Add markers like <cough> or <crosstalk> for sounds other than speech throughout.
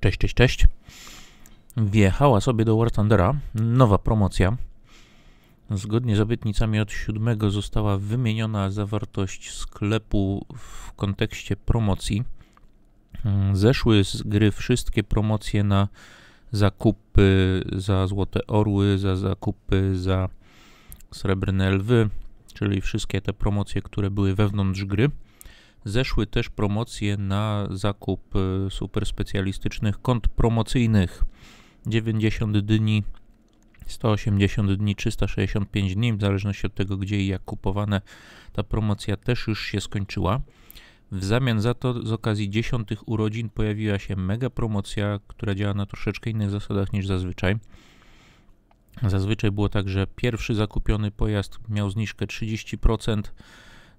Cześć, cześć, cześć. Wjechała sobie do War Thundera nowa promocja. Zgodnie z obietnicami od 7 została wymieniona zawartość sklepu w kontekście promocji. Zeszły z gry wszystkie promocje na zakupy za złote orły, za zakupy za srebrne lwy, czyli wszystkie te promocje, które były wewnątrz gry. Zeszły też promocje na zakup e, super specjalistycznych kont promocyjnych. 90 dni 180 dni, 365 dni, w zależności od tego, gdzie i jak kupowane. Ta promocja też już się skończyła. W zamian za to z okazji 10 urodzin pojawiła się mega promocja, która działa na troszeczkę innych zasadach niż zazwyczaj. Zazwyczaj było tak, że pierwszy zakupiony pojazd miał zniżkę 30%,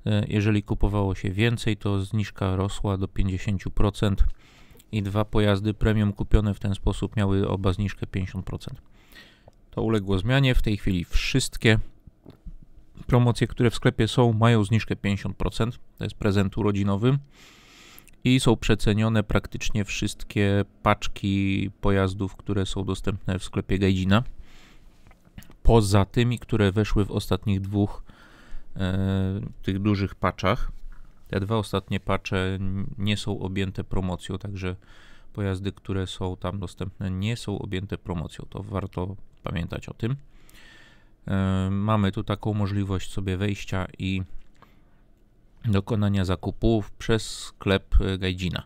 E, jeżeli kupowało się więcej, to zniżka rosła do 50% i dwa pojazdy premium kupione w ten sposób miały oba zniżkę 50%. To uległo zmianie. W tej chwili wszystkie promocje, które w sklepie są, mają zniżkę 50%. To jest prezent urodzinowy. I są przecenione praktycznie wszystkie paczki pojazdów, które są dostępne w sklepie Gajzina. Poza tymi, które weszły w ostatnich dwóch E, tych dużych paczach. Te dwa ostatnie pacze nie są objęte promocją, także pojazdy, które są tam dostępne, nie są objęte promocją. To warto pamiętać o tym. E, mamy tu taką możliwość sobie wejścia i dokonania zakupów przez sklep Gajdzina.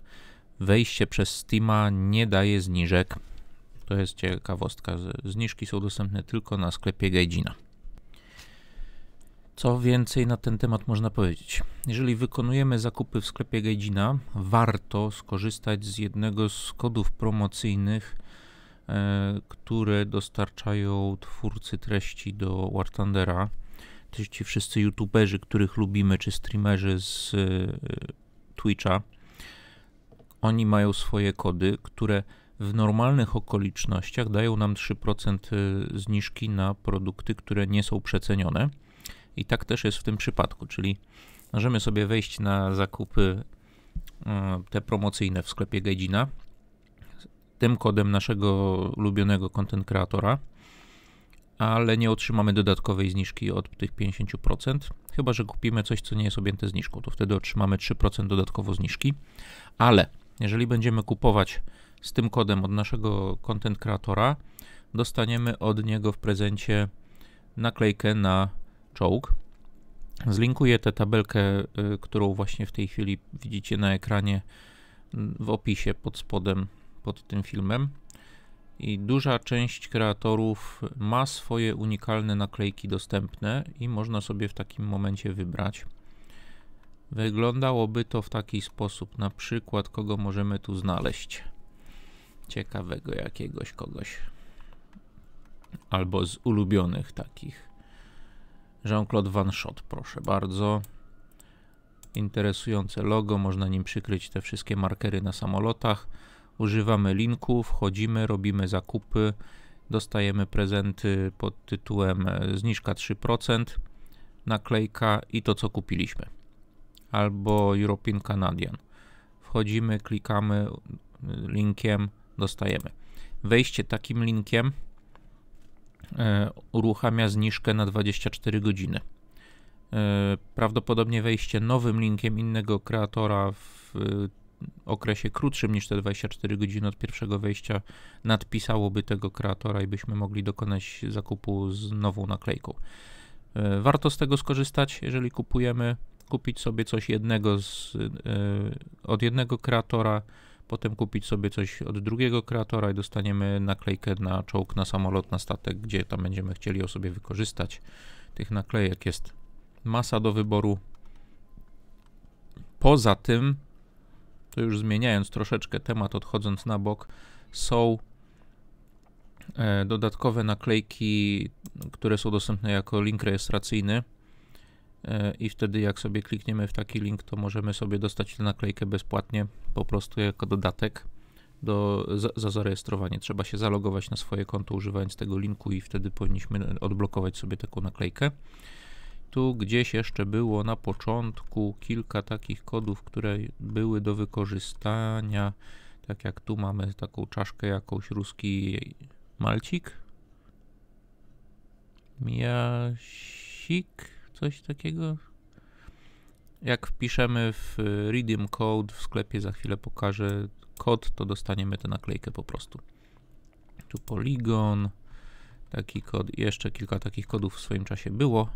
Wejście przez Steama nie daje zniżek. To jest ciekawostka. Zniżki są dostępne tylko na sklepie Gajdzina. Co więcej na ten temat można powiedzieć? Jeżeli wykonujemy zakupy w sklepie Gajdzina, warto skorzystać z jednego z kodów promocyjnych, e, które dostarczają twórcy treści do War Thundera. Ci wszyscy youtuberzy, których lubimy, czy streamerzy z e, Twitcha, oni mają swoje kody, które w normalnych okolicznościach dają nam 3% e, zniżki na produkty, które nie są przecenione i tak też jest w tym przypadku, czyli możemy sobie wejść na zakupy e, te promocyjne w sklepie Gedzina tym kodem naszego ulubionego content kreatora, ale nie otrzymamy dodatkowej zniżki od tych 50%, chyba że kupimy coś, co nie jest objęte zniżką, to wtedy otrzymamy 3% dodatkowo zniżki, ale jeżeli będziemy kupować z tym kodem od naszego content kreatora, dostaniemy od niego w prezencie naklejkę na czołg. Zlinkuję tę tabelkę, y, którą właśnie w tej chwili widzicie na ekranie, mm, w opisie pod spodem, pod tym filmem. I duża część kreatorów ma swoje unikalne naklejki dostępne i można sobie w takim momencie wybrać. Wyglądałoby to w taki sposób, na przykład kogo możemy tu znaleźć. Ciekawego jakiegoś kogoś. Albo z ulubionych takich. Jean-Claude Van Schott, proszę bardzo. Interesujące logo, można nim przykryć te wszystkie markery na samolotach. Używamy linku, wchodzimy, robimy zakupy, dostajemy prezenty pod tytułem e, zniżka 3%, naklejka i to co kupiliśmy. Albo European Canadian. Wchodzimy, klikamy linkiem, dostajemy. Wejście takim linkiem E, uruchamia zniżkę na 24 godziny. E, prawdopodobnie wejście nowym linkiem innego kreatora w e, okresie krótszym niż te 24 godziny od pierwszego wejścia nadpisałoby tego kreatora i byśmy mogli dokonać zakupu z nową naklejką. Warto z tego skorzystać, jeżeli kupujemy, kupić sobie coś jednego z, od jednego kreatora potem kupić sobie coś od drugiego kreatora i dostaniemy naklejkę na czołg, na samolot, na statek, gdzie tam będziemy chcieli o sobie wykorzystać. Tych naklejek jest masa do wyboru. Poza tym, to już zmieniając troszeczkę temat, odchodząc na bok, są e, dodatkowe naklejki, które są dostępne jako link rejestracyjny E, i wtedy jak sobie klikniemy w taki link, to możemy sobie dostać tę naklejkę bezpłatnie, po prostu jako dodatek do, za, za, zarejestrowanie. Trzeba się zalogować na swoje konto używając tego linku i wtedy powinniśmy odblokować sobie taką naklejkę. Tu gdzieś jeszcze było na początku kilka takich kodów, które były do wykorzystania. Tak jak tu mamy taką czaszkę jakąś ruski malcik. Miasik coś takiego. Jak wpiszemy w y, Redeem Code w sklepie, za chwilę pokażę kod, to dostaniemy tę naklejkę po prostu. Tu Polygon, taki kod i jeszcze kilka takich kodów w swoim czasie było.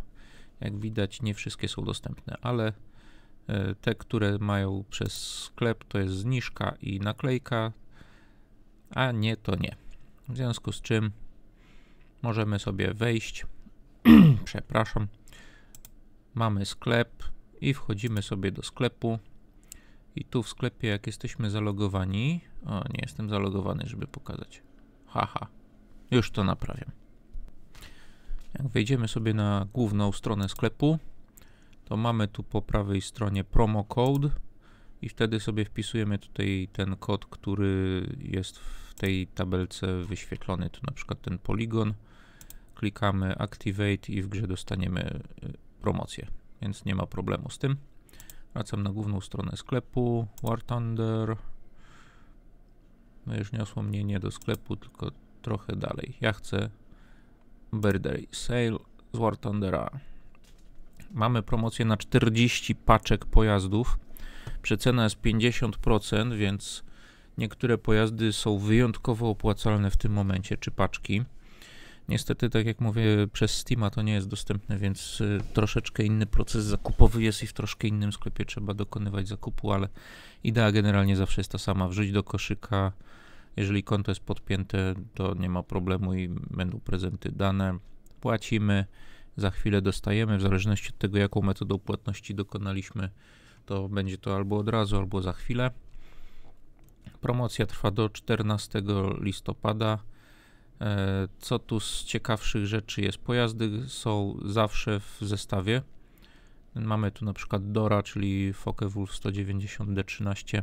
Jak widać, nie wszystkie są dostępne, ale y, te, które mają przez sklep, to jest zniżka i naklejka, a nie to nie. W związku z czym możemy sobie wejść, <clears throat> przepraszam, mamy sklep i wchodzimy sobie do sklepu. I tu w sklepie, jak jesteśmy zalogowani, o nie jestem zalogowany, żeby pokazać. Haha, już to naprawiam. Jak wejdziemy sobie na główną stronę sklepu, to mamy tu po prawej stronie promo code i wtedy sobie wpisujemy tutaj ten kod, który jest w tej tabelce wyświetlony, tu na przykład ten poligon. Klikamy activate i w grze dostaniemy y, promocje, więc nie ma problemu z tym. Wracam na główną stronę sklepu, War Thunder. No już niosło mnie nie do sklepu, tylko trochę dalej. Ja chcę Birthday Sale z War Thundera. Mamy promocję na 40 paczek pojazdów. Przecena jest 50%, więc niektóre pojazdy są wyjątkowo opłacalne w tym momencie, czy paczki. Niestety, tak jak mówię, przez Steama to nie jest dostępne, więc y, troszeczkę inny proces zakupowy jest i w troszkę innym sklepie trzeba dokonywać zakupu, ale idea generalnie zawsze jest ta sama. Wrzuć do koszyka, jeżeli konto jest podpięte, to nie ma problemu i będą prezenty dane. Płacimy, za chwilę dostajemy, w zależności od tego, jaką metodą płatności dokonaliśmy, to będzie to albo od razu, albo za chwilę. Promocja trwa do 14 listopada. E, co tu z ciekawszych rzeczy jest? Pojazdy są zawsze w zestawie. Mamy tu na przykład Dora, czyli Focke-Wulf 190D13.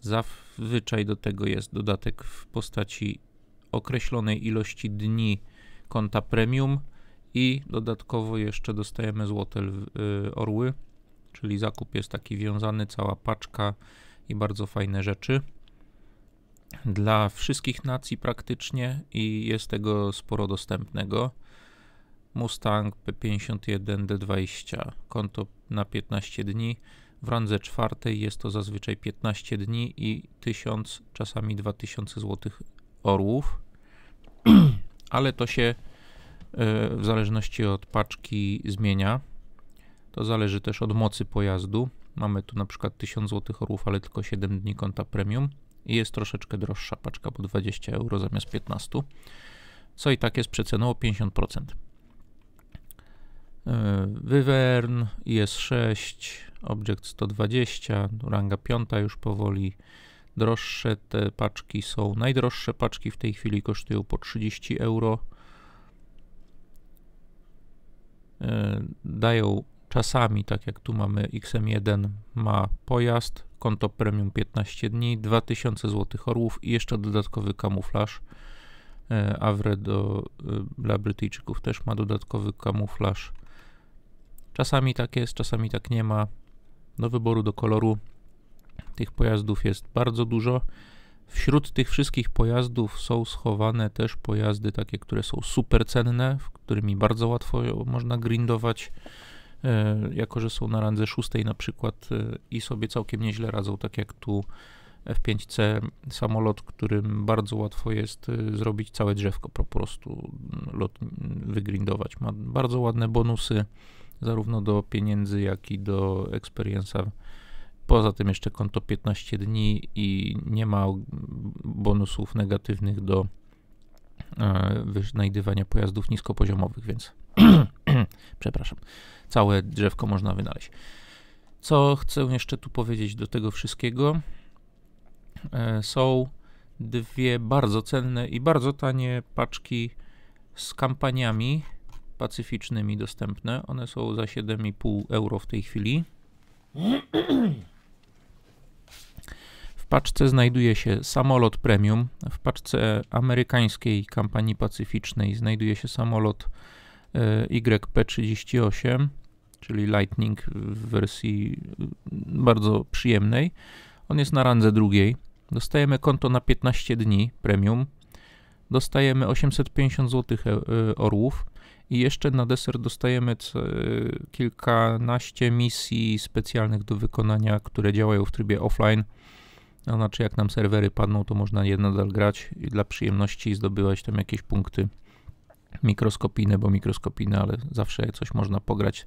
Zazwyczaj do tego jest dodatek w postaci określonej ilości dni konta premium i dodatkowo jeszcze dostajemy złote e, orły, czyli zakup jest taki wiązany, cała paczka i bardzo fajne rzeczy dla wszystkich nacji praktycznie i jest tego sporo dostępnego. Mustang P51 D20, konto na 15 dni. W randze czwartej jest to zazwyczaj 15 dni i 1000, czasami 2000 zł orłów. <clears throat> Ale to się e, w zależności od paczki zmienia. To zależy też od mocy pojazdu. Mamy tu na przykład 1000 zł orłów, ale tylko 7 dni konta premium i Jest troszeczkę droższa paczka, bo 20 euro zamiast 15, co i tak jest przeceną o 50%. Wyvern, IS6, Object 120, ranga 5 już powoli. Droższe te paczki są, najdroższe paczki w tej chwili kosztują po 30 euro. Yy, dają Czasami, tak jak tu mamy XM1, ma pojazd, konto premium 15 dni, 2000 zł orłów i jeszcze dodatkowy kamuflaż. E, Avre do, e, dla Brytyjczyków też ma dodatkowy kamuflaż. Czasami tak jest, czasami tak nie ma. Do wyboru, do koloru tych pojazdów jest bardzo dużo. Wśród tych wszystkich pojazdów są schowane też pojazdy takie, które są super cenne, którymi bardzo łatwo można grindować E, jako że są na randze szóstej na przykład e, i sobie całkiem nieźle radzą, tak jak tu F5C samolot, którym bardzo łatwo jest e, zrobić całe drzewko po prostu lot wygrindować. Ma bardzo ładne bonusy zarówno do pieniędzy, jak i do experience'a. Poza tym jeszcze konto 15 dni i nie ma bonusów negatywnych do wyznajdywania pojazdów niskopoziomowych, więc <clears throat> Hmm, przepraszam. Całe drzewko można wynaleźć. Co chcę jeszcze tu powiedzieć do tego wszystkiego? E, są dwie bardzo cenne i bardzo tanie paczki z kampaniami pacyficznymi dostępne. One są za 7,5 euro w tej chwili. W paczce znajduje się samolot premium. W paczce amerykańskiej kampanii pacyficznej znajduje się samolot YP38, czyli Lightning w wersji y, bardzo przyjemnej. On jest na randze drugiej. Dostajemy konto na 15 dni premium. Dostajemy 850 zł e, e, orłów. I jeszcze na deser dostajemy e, kilkanaście misji specjalnych do wykonania, które działają w trybie offline. To znaczy, jak nam serwery padną, to można je nadal grać i dla przyjemności zdobywać tam jakieś punkty mikroskopijne, bo mikroskopijne, ale zawsze coś można pograć.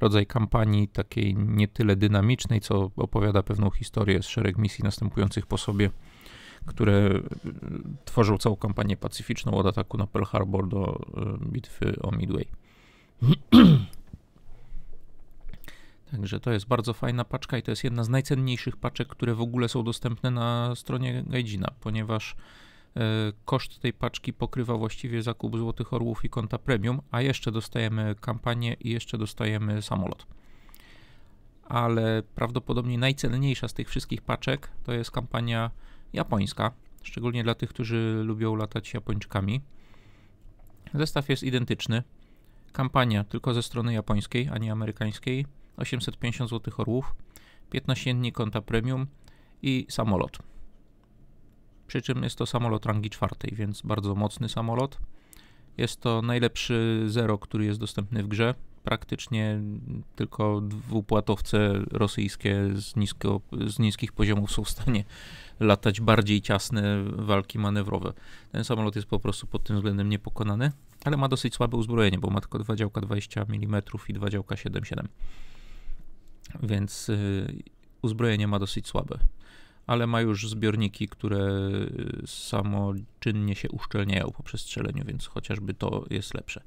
Rodzaj kampanii takiej nie tyle dynamicznej, co opowiada pewną historię z szereg misji następujących po sobie, które y, tworzą całą kampanię pacyficzną od ataku na Pearl Harbor do y, bitwy o Midway. <clears throat> Także to jest bardzo fajna paczka i to jest jedna z najcenniejszych paczek, które w ogóle są dostępne na stronie Gaijina, ponieważ E, koszt tej paczki pokrywa właściwie zakup Złotych Orłów i konta premium, a jeszcze dostajemy kampanię i jeszcze dostajemy samolot. Ale prawdopodobnie najcenniejsza z tych wszystkich paczek to jest kampania japońska, szczególnie dla tych, którzy lubią latać Japończykami. Zestaw jest identyczny. Kampania tylko ze strony japońskiej, a nie amerykańskiej. 850 złotych orłów, 15 dni konta premium i samolot. Przy czym jest to samolot rangi czwartej, więc bardzo mocny samolot. Jest to najlepszy Zero, który jest dostępny w grze. Praktycznie tylko dwupłatowce rosyjskie z, nisko, z niskich poziomów są w stanie latać bardziej ciasne walki manewrowe. Ten samolot jest po prostu pod tym względem niepokonany, ale ma dosyć słabe uzbrojenie, bo ma tylko dwa działka 20 mm i dwa działka 7,7. Więc yy, uzbrojenie ma dosyć słabe ale ma już zbiorniki, które y, samoczynnie się uszczelniają po przestrzeleniu, więc chociażby to jest lepsze.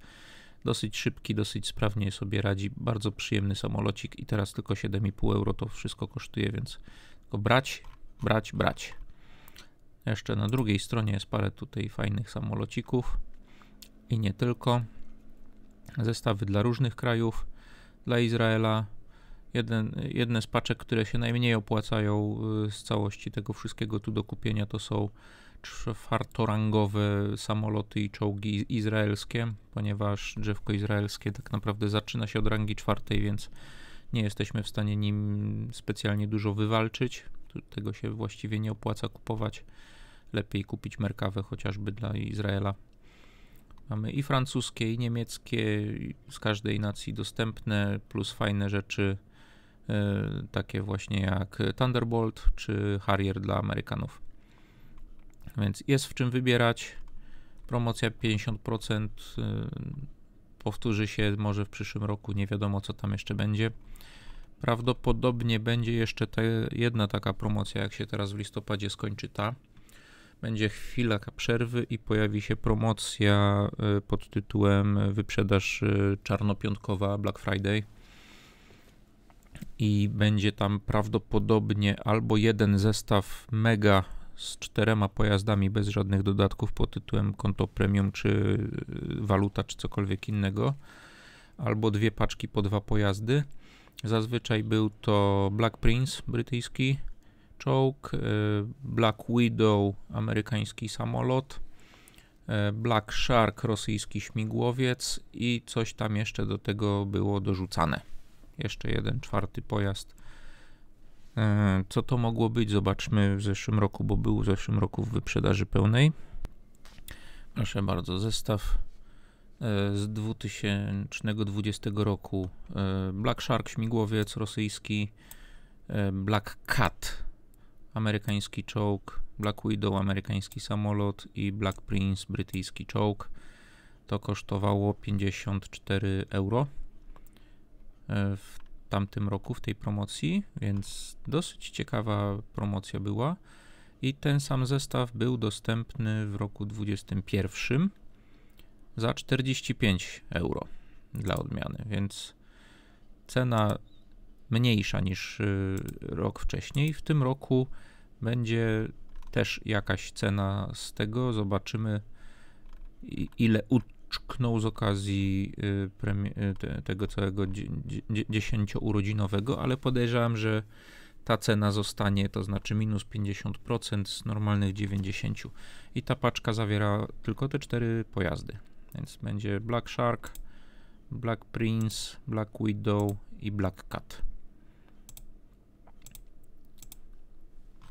Dosyć szybki, dosyć sprawnie sobie radzi, bardzo przyjemny samolocik i teraz tylko 7,5 euro to wszystko kosztuje, więc tylko brać, brać, brać. Jeszcze na drugiej stronie jest parę tutaj fajnych samolocików i nie tylko. Zestawy dla różnych krajów, dla Izraela, Jeden, jedne z paczek, które się najmniej opłacają y, z całości tego wszystkiego tu do kupienia, to są czwartorangowe samoloty i czołgi izraelskie, ponieważ drzewko izraelskie tak naprawdę zaczyna się od rangi czwartej, więc nie jesteśmy w stanie nim specjalnie dużo wywalczyć. Tego się właściwie nie opłaca kupować. Lepiej kupić Merkawę chociażby dla Izraela. Mamy i francuskie, i niemieckie, z każdej nacji dostępne, plus fajne rzeczy E, takie właśnie jak Thunderbolt czy Harrier dla Amerykanów. Więc jest w czym wybierać. Promocja 50% e, powtórzy się może w przyszłym roku, nie wiadomo co tam jeszcze będzie. Prawdopodobnie będzie jeszcze jedna taka promocja, jak się teraz w listopadzie skończy ta. Będzie chwila przerwy i pojawi się promocja e, pod tytułem Wyprzedaż Czarnopiątkowa Black Friday i będzie tam prawdopodobnie albo jeden zestaw mega z czterema pojazdami bez żadnych dodatków pod tytułem konto premium czy y, waluta czy cokolwiek innego, albo dwie paczki po dwa pojazdy. Zazwyczaj był to Black Prince brytyjski czołg, y, Black Widow amerykański samolot, y, Black Shark rosyjski śmigłowiec i coś tam jeszcze do tego było dorzucane. Jeszcze jeden, czwarty pojazd. E, co to mogło być? Zobaczmy w zeszłym roku, bo był w zeszłym roku w wyprzedaży pełnej. Proszę bardzo, zestaw e, z 2020 roku. E, Black Shark, śmigłowiec rosyjski, Black Cat, amerykański czołg, Black Widow, amerykański samolot i Black Prince, brytyjski czołg. To kosztowało 54 euro w tamtym roku, w tej promocji, więc dosyć ciekawa promocja była. I ten sam zestaw był dostępny w roku 2021 za 45 euro dla odmiany, więc cena mniejsza niż y, rok wcześniej. W tym roku będzie też jakaś cena z tego. Zobaczymy, ile czknął z okazji y, y, tego całego dziesięciourodzinowego, ale podejrzewam, że ta cena zostanie, to znaczy minus 50% z normalnych 90. I ta paczka zawiera tylko te cztery pojazdy. Więc będzie Black Shark, Black Prince, Black Widow i Black Cat.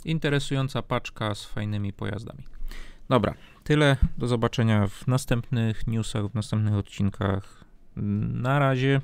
Interesująca paczka z fajnymi pojazdami. Dobra, tyle. Do zobaczenia w następnych newsach, w następnych odcinkach. Na razie.